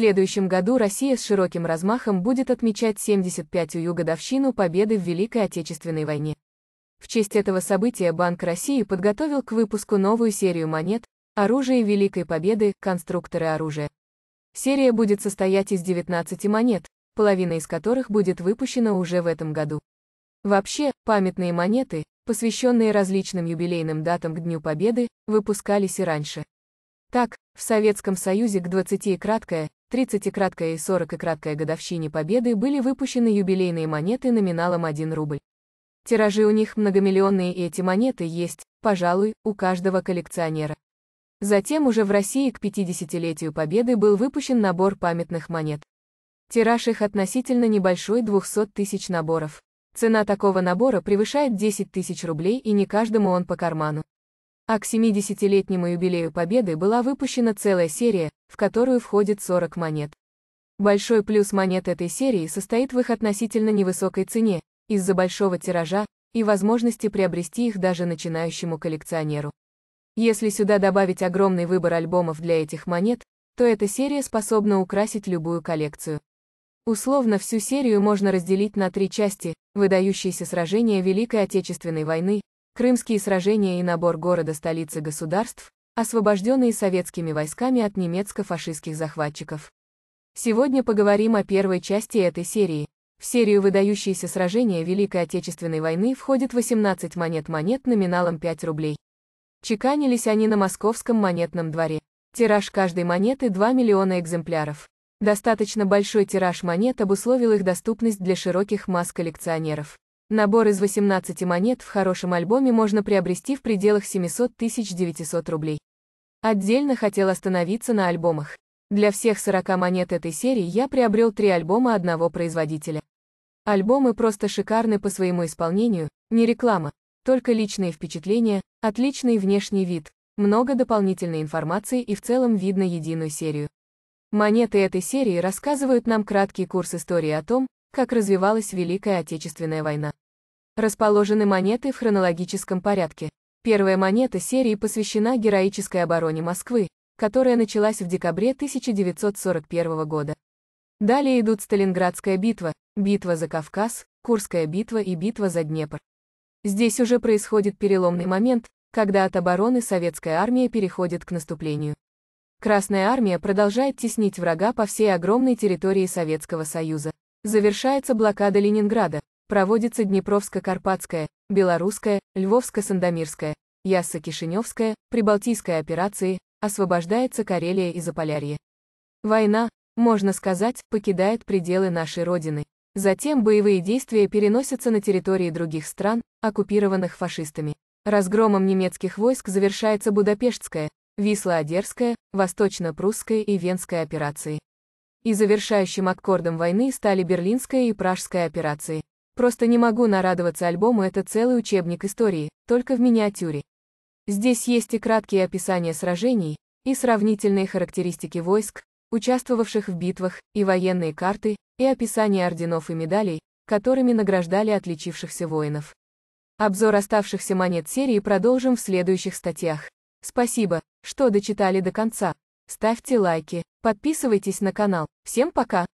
следующем году Россия с широким размахом будет отмечать 75-ю годовщину победы в Великой Отечественной войне. В честь этого события Банк России подготовил к выпуску новую серию монет «Оружие Великой Победы. Конструкторы оружия». Серия будет состоять из 19 монет, половина из которых будет выпущена уже в этом году. Вообще, памятные монеты, посвященные различным юбилейным датам к Дню Победы, выпускались и раньше. Так, в Советском Союзе к 20 краткая, 30-краткая и 40-краткая годовщине Победы были выпущены юбилейные монеты номиналом 1 рубль. Тиражи у них многомиллионные и эти монеты есть, пожалуй, у каждого коллекционера. Затем уже в России к 50-летию Победы был выпущен набор памятных монет. Тираж их относительно небольшой 200 тысяч наборов. Цена такого набора превышает 10 тысяч рублей и не каждому он по карману. А к 70-летнему юбилею Победы была выпущена целая серия, в которую входит 40 монет. Большой плюс монет этой серии состоит в их относительно невысокой цене, из-за большого тиража и возможности приобрести их даже начинающему коллекционеру. Если сюда добавить огромный выбор альбомов для этих монет, то эта серия способна украсить любую коллекцию. Условно всю серию можно разделить на три части, выдающиеся сражения Великой Отечественной войны, Крымские сражения и набор города-столицы государств, освобожденные советскими войсками от немецко-фашистских захватчиков. Сегодня поговорим о первой части этой серии. В серию «Выдающиеся сражения Великой Отечественной войны» входит 18 монет-монет номиналом 5 рублей. Чеканились они на московском монетном дворе. Тираж каждой монеты 2 миллиона экземпляров. Достаточно большой тираж монет обусловил их доступность для широких масс коллекционеров. Набор из 18 монет в хорошем альбоме можно приобрести в пределах 700 900 рублей. Отдельно хотел остановиться на альбомах. Для всех 40 монет этой серии я приобрел три альбома одного производителя. Альбомы просто шикарны по своему исполнению, не реклама, только личные впечатления, отличный внешний вид, много дополнительной информации и в целом видно единую серию. Монеты этой серии рассказывают нам краткий курс истории о том, как развивалась Великая Отечественная война. Расположены монеты в хронологическом порядке. Первая монета серии посвящена героической обороне Москвы, которая началась в декабре 1941 года. Далее идут Сталинградская битва, битва за Кавказ, Курская битва и битва за Днепр. Здесь уже происходит переломный момент, когда от обороны советская армия переходит к наступлению. Красная армия продолжает теснить врага по всей огромной территории Советского Союза. Завершается блокада Ленинграда, проводится Днепровско-Карпатская, Белорусская, Львовско-Сандомирская, Ясса-Кишиневская, Прибалтийская операции, освобождается Карелия и Заполярье. Война, можно сказать, покидает пределы нашей Родины. Затем боевые действия переносятся на территории других стран, оккупированных фашистами. Разгромом немецких войск завершается Будапештская, Висло-Одерская, Восточно-Прусская и Венская операции. И завершающим аккордом войны стали Берлинская и Пражская операции. Просто не могу нарадоваться альбому, это целый учебник истории, только в миниатюре. Здесь есть и краткие описания сражений, и сравнительные характеристики войск, участвовавших в битвах, и военные карты, и описание орденов и медалей, которыми награждали отличившихся воинов. Обзор оставшихся монет серии продолжим в следующих статьях. Спасибо, что дочитали до конца. Ставьте лайки, подписывайтесь на канал. Всем пока!